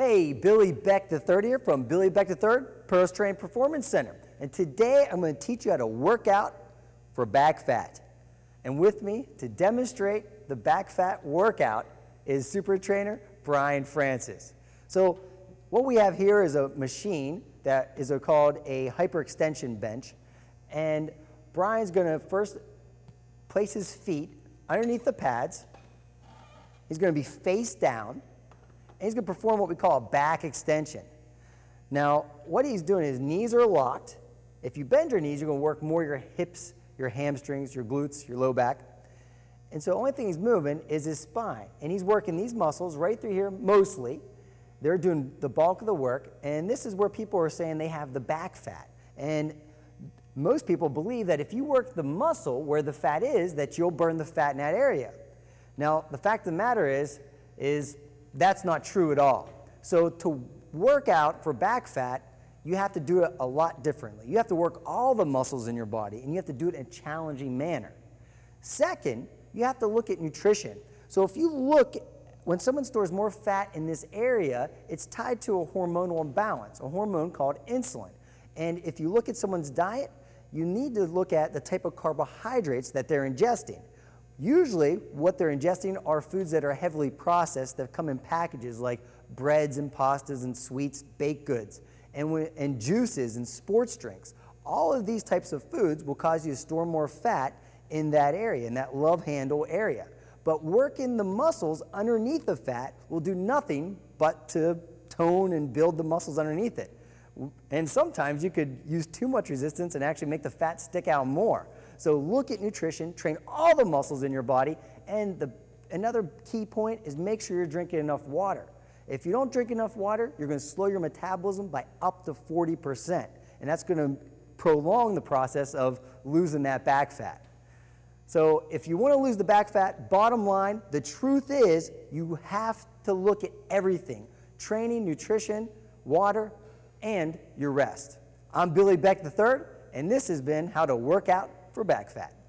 Hey, Billy Beck the third here from Billy Beck the third, Purse Training Performance Center. And today I'm going to teach you how to work out for back fat. And with me to demonstrate the back fat workout is super trainer Brian Francis. So what we have here is a machine that is called a hyperextension bench. And Brian's going to first place his feet underneath the pads. He's going to be face down. He's going to perform what we call a back extension. Now, what he's doing is knees are locked. If you bend your knees, you're going to work more your hips, your hamstrings, your glutes, your low back. And so the only thing he's moving is his spine. And he's working these muscles right through here mostly. They're doing the bulk of the work. And this is where people are saying they have the back fat. And most people believe that if you work the muscle where the fat is, that you'll burn the fat in that area. Now, the fact of the matter is, is that's not true at all. So to work out for back fat, you have to do it a lot differently. You have to work all the muscles in your body, and you have to do it in a challenging manner. Second, you have to look at nutrition. So if you look, when someone stores more fat in this area, it's tied to a hormonal imbalance, a hormone called insulin. And if you look at someone's diet, you need to look at the type of carbohydrates that they're ingesting. Usually, what they're ingesting are foods that are heavily processed that come in packages like breads and pastas and sweets, baked goods, and, and juices and sports drinks. All of these types of foods will cause you to store more fat in that area, in that love handle area. But working the muscles underneath the fat will do nothing but to tone and build the muscles underneath it. And sometimes you could use too much resistance and actually make the fat stick out more. So look at nutrition, train all the muscles in your body, and the, another key point is make sure you're drinking enough water. If you don't drink enough water, you're going to slow your metabolism by up to 40%, and that's going to prolong the process of losing that back fat. So if you want to lose the back fat, bottom line, the truth is you have to look at everything. Training, nutrition, water, and your rest. I'm Billy Beck III, and this has been How to Work Out for back fat.